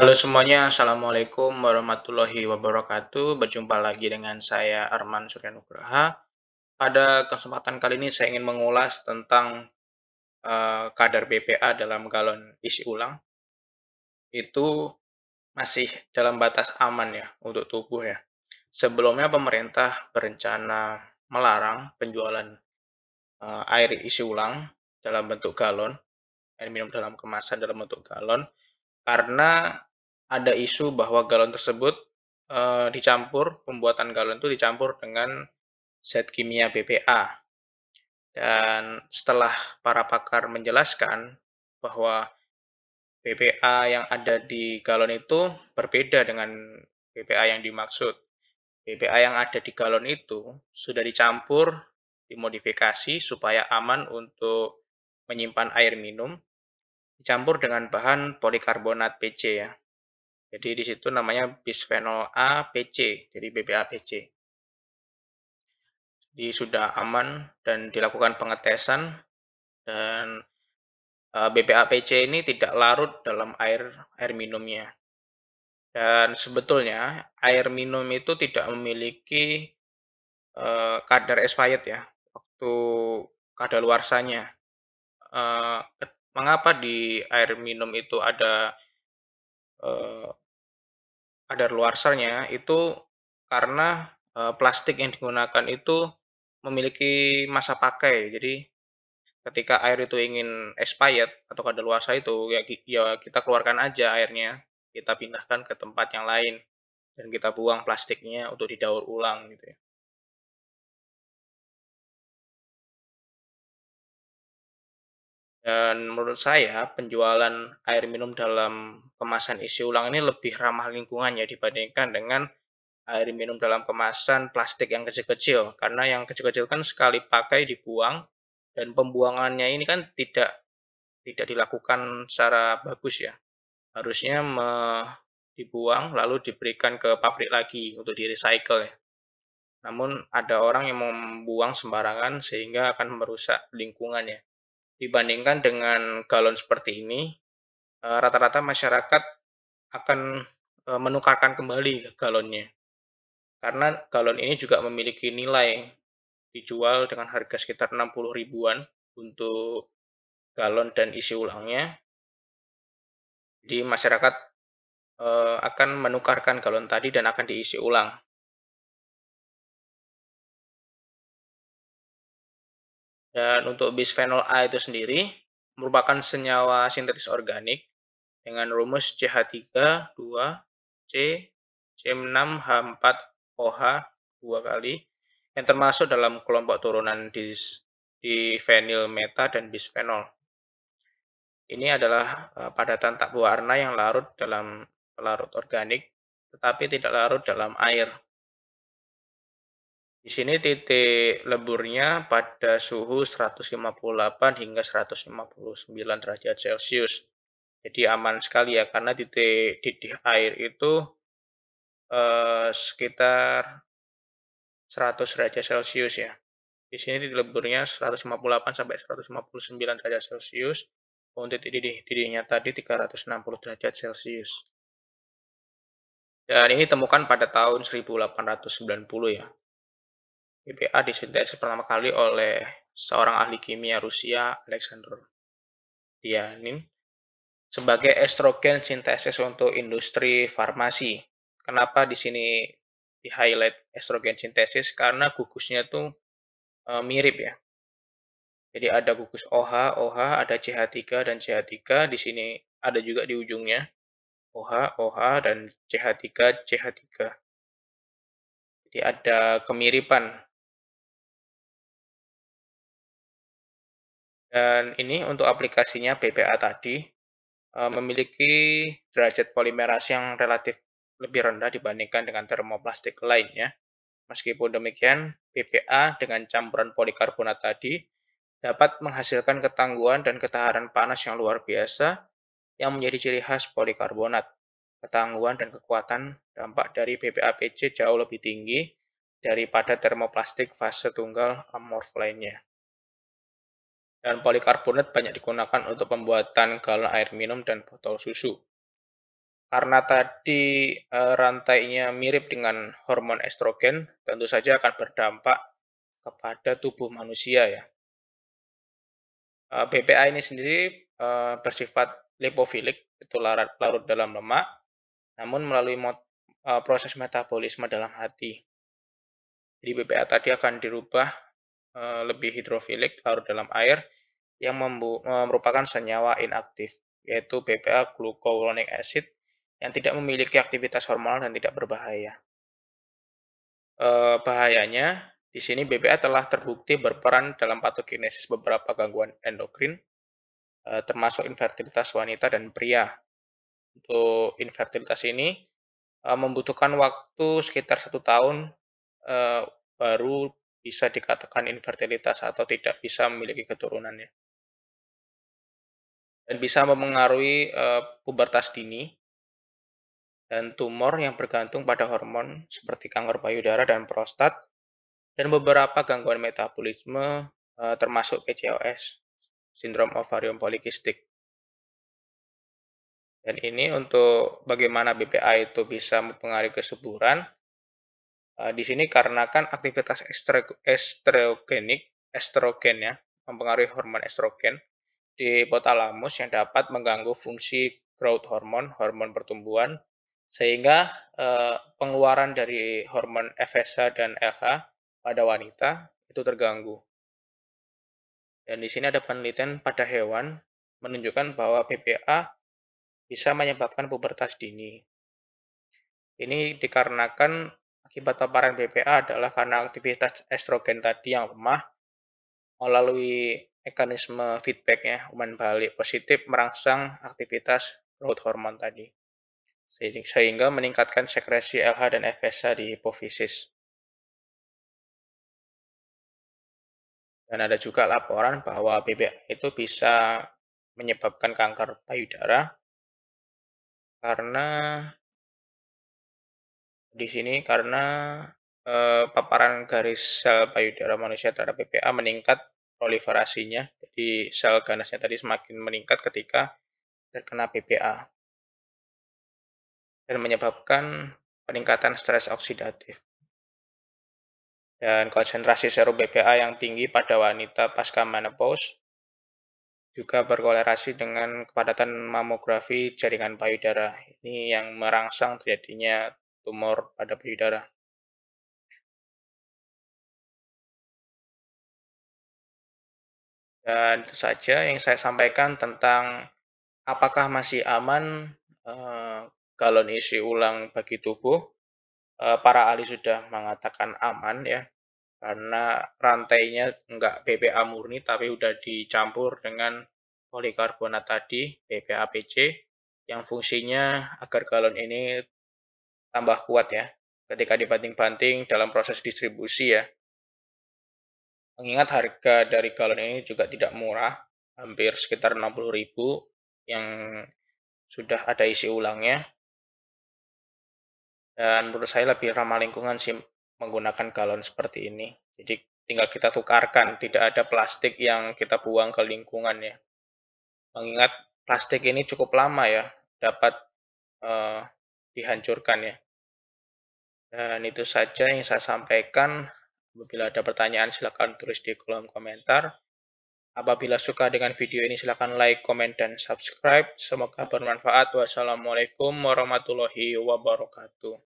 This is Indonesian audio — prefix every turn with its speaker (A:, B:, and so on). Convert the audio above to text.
A: Halo semuanya, Assalamualaikum warahmatullahi wabarakatuh. Berjumpa lagi dengan saya Arman Suryanugraha. Pada kesempatan kali ini saya ingin mengulas tentang uh, kadar BPA dalam galon isi ulang. Itu masih dalam batas aman ya untuk tubuh ya. Sebelumnya pemerintah berencana melarang penjualan uh, air isi ulang dalam bentuk galon, air minum dalam kemasan dalam bentuk galon, karena ada isu bahwa galon tersebut e, dicampur, pembuatan galon itu dicampur dengan zat kimia BPA. Dan setelah para pakar menjelaskan bahwa BPA yang ada di galon itu berbeda dengan BPA yang dimaksud. BPA yang ada di galon itu sudah dicampur, dimodifikasi supaya aman untuk menyimpan air minum, dicampur dengan bahan polikarbonat PC ya, jadi di situ namanya bisphenol A PC, jadi BPA PC. Jadi sudah aman dan dilakukan pengetesan dan e, BPA PC ini tidak larut dalam air air minumnya. Dan sebetulnya air minum itu tidak memiliki e, kadar expired ya, waktu kadar Uh, e, mengapa di air minum itu ada kadar luarsanya itu karena plastik yang digunakan itu memiliki masa pakai. Jadi ketika air itu ingin expired atau kadaluarsa itu ya, ya kita keluarkan aja airnya,
B: kita pindahkan ke tempat yang lain dan kita buang plastiknya untuk didaur ulang gitu ya. Dan menurut saya penjualan air minum dalam kemasan isi
A: ulang ini lebih ramah lingkungan ya dibandingkan dengan air minum dalam kemasan plastik yang kecil-kecil. Karena yang kecil-kecil kan sekali pakai dibuang dan pembuangannya ini kan tidak tidak dilakukan secara bagus ya. Harusnya me, dibuang lalu diberikan ke pabrik lagi untuk di recycle ya. Namun ada orang yang membuang sembarangan sehingga akan merusak lingkungannya. Dibandingkan dengan galon seperti ini, eh, rata-rata masyarakat akan eh, menukarkan kembali galonnya. Karena galon ini juga memiliki nilai dijual dengan harga sekitar 60 ribuan untuk
B: galon dan isi ulangnya. Jadi masyarakat eh, akan menukarkan galon tadi dan akan diisi ulang. Dan untuk bisphenol A itu sendiri merupakan senyawa sintetis organik dengan rumus ch 3 c
A: c C6H4OH 2 kali yang termasuk dalam kelompok turunan di, di fenil meta dan bisphenol. Ini adalah eh, padatan tak berwarna yang larut dalam pelarut organik tetapi tidak larut dalam air. Di sini titik leburnya pada suhu 158 hingga 159 derajat Celcius. Jadi aman sekali ya karena titik didih air itu eh, sekitar 100 derajat Celcius ya. Di sini titik leburnya 158 sampai 159 derajat Celcius. Untuk titik didih, didihnya tadi 360 derajat Celcius. Dan ini ditemukan pada tahun 1890 ya. BPA disintesis pertama kali oleh seorang ahli kimia Rusia, Alexander Dianin, sebagai estrogen sintesis untuk industri farmasi. Kenapa di sini di-highlight estrogen sintesis? Karena gugusnya tuh e, mirip ya. Jadi ada gugus OH, OH, ada CH3 dan CH3. Di sini ada juga di ujungnya OH,
B: OH, dan CH3, CH3. Jadi ada kemiripan Dan ini untuk aplikasinya BPA tadi eh, memiliki derajat polimerasi
A: yang relatif lebih rendah dibandingkan dengan termoplastik lainnya. Meskipun demikian, BPA dengan campuran polikarbonat tadi dapat menghasilkan ketangguhan dan ketahanan panas yang luar biasa yang menjadi ciri khas polikarbonat. Ketangguhan dan kekuatan dampak dari PPA-PC jauh lebih tinggi daripada termoplastik fase tunggal amorf lainnya dan polikarbonat banyak digunakan untuk pembuatan galon air minum dan botol susu. Karena tadi eh, rantainya mirip dengan hormon estrogen, tentu saja akan berdampak kepada tubuh manusia ya. Eh, BPA ini sendiri eh, bersifat lipofilik, itu larut, larut dalam lemak, namun melalui proses metabolisme dalam hati. Jadi BPA tadi akan dirubah Eh, lebih hidrofilik larut dalam air yang merupakan senyawa inaktif, yaitu BPA glucuronic acid yang tidak memiliki aktivitas hormonal dan tidak berbahaya. Eh, bahayanya, di sini BPA telah terbukti berperan dalam patogenesis beberapa gangguan endokrin, eh, termasuk infertilitas wanita dan pria. Untuk infertilitas ini membutuhkan waktu sekitar satu tahun baru bisa dikatakan infertilitas atau tidak bisa memiliki keturunannya. Dan bisa mempengaruhi e, eh, pubertas dini dan tumor yang bergantung pada hormon seperti kanker payudara dan prostat dan beberapa gangguan metabolisme e, termasuk PCOS, sindrom ovarium polikistik. Dan ini untuk bagaimana BPA itu bisa mempengaruhi kesuburan, Eh, di sini karena kan aktivitas estrogenik, estrogen ya, mempengaruhi hormon estrogen di potalamus yang dapat mengganggu fungsi growth hormon, hormon pertumbuhan, sehingga eh, pengeluaran dari hormon FSH dan LH pada wanita itu terganggu. Dan di sini ada penelitian pada hewan menunjukkan bahwa BPA bisa menyebabkan pubertas dini. Ini dikarenakan Akibat paparan BPA adalah karena aktivitas estrogen tadi yang lemah melalui mekanisme feedbacknya umpan balik positif merangsang aktivitas growth hormon tadi
B: sehingga meningkatkan sekresi LH dan FSH di hipofisis. Dan ada juga laporan bahwa BPA itu bisa menyebabkan kanker payudara karena di sini karena eh, paparan
A: garis sel payudara manusia terhadap PPA meningkat proliferasinya. Jadi sel
B: ganasnya tadi semakin meningkat ketika terkena PPA dan menyebabkan peningkatan stres oksidatif.
A: Dan konsentrasi serum BPA yang tinggi pada wanita pasca menopause juga berkolerasi dengan kepadatan mamografi jaringan payudara. Ini yang
B: merangsang terjadinya tumor pada payudara. Dan itu saja yang saya sampaikan tentang apakah masih aman uh,
A: isi ulang bagi tubuh. Uh, para ahli sudah mengatakan aman ya, karena rantainya enggak BPA murni tapi sudah dicampur dengan polikarbonat tadi, BPA-PC, yang fungsinya agar galon ini tambah kuat ya ketika dibanting-banting dalam proses distribusi ya. Mengingat harga dari galon ini juga tidak murah, hampir sekitar 60.000 yang sudah ada isi ulangnya. Dan menurut saya lebih ramah lingkungan sih menggunakan galon seperti ini. Jadi tinggal kita tukarkan, tidak ada plastik yang kita buang ke lingkungan ya. Mengingat plastik ini cukup lama ya, dapat uh, dihancurkan ya. Dan itu saja yang saya sampaikan. Apabila ada pertanyaan silakan tulis di kolom komentar. Apabila suka dengan video ini silakan like, comment dan subscribe. Semoga bermanfaat. Wassalamualaikum warahmatullahi wabarakatuh.